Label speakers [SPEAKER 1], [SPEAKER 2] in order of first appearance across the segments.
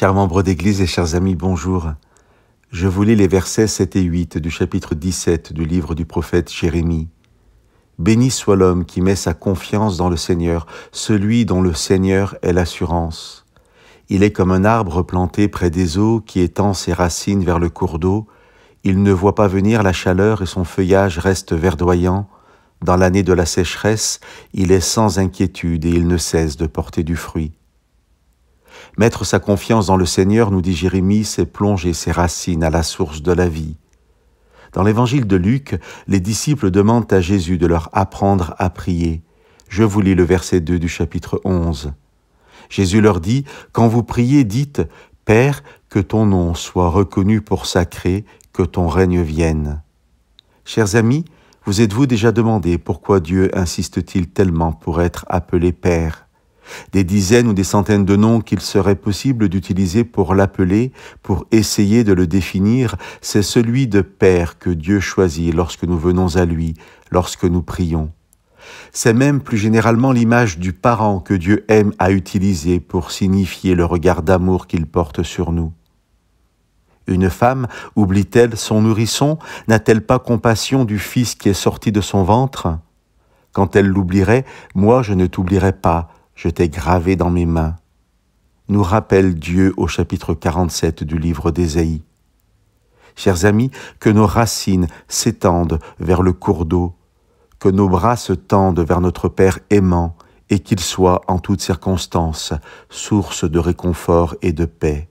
[SPEAKER 1] Chers membres d'Église et chers amis, bonjour. Je vous lis les versets 7 et 8 du chapitre 17 du livre du prophète Jérémie. Béni soit l'homme qui met sa confiance dans le Seigneur, celui dont le Seigneur est l'assurance. Il est comme un arbre planté près des eaux qui étend ses racines vers le cours d'eau. Il ne voit pas venir la chaleur et son feuillage reste verdoyant. Dans l'année de la sécheresse, il est sans inquiétude et il ne cesse de porter du fruit. Mettre sa confiance dans le Seigneur, nous dit Jérémie, c'est plonger ses racines à la source de la vie. Dans l'évangile de Luc, les disciples demandent à Jésus de leur apprendre à prier. Je vous lis le verset 2 du chapitre 11. Jésus leur dit, Quand vous priez, dites, Père, que ton nom soit reconnu pour sacré, que ton règne vienne. Chers amis, vous êtes-vous déjà demandé pourquoi Dieu insiste-t-il tellement pour être appelé Père des dizaines ou des centaines de noms qu'il serait possible d'utiliser pour l'appeler, pour essayer de le définir, c'est celui de Père que Dieu choisit lorsque nous venons à lui, lorsque nous prions. C'est même plus généralement l'image du parent que Dieu aime à utiliser pour signifier le regard d'amour qu'il porte sur nous. Une femme oublie-t-elle son nourrisson N'a-t-elle pas compassion du fils qui est sorti de son ventre Quand elle l'oublierait, moi je ne t'oublierai pas, je t'ai gravé dans mes mains, nous rappelle Dieu au chapitre 47 du livre d'Ésaïe. Chers amis, que nos racines s'étendent vers le cours d'eau, que nos bras se tendent vers notre Père aimant, et qu'il soit en toutes circonstances source de réconfort et de paix.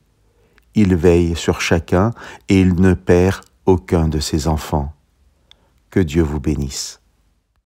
[SPEAKER 1] Il veille sur chacun et il ne perd aucun de ses enfants. Que Dieu vous bénisse.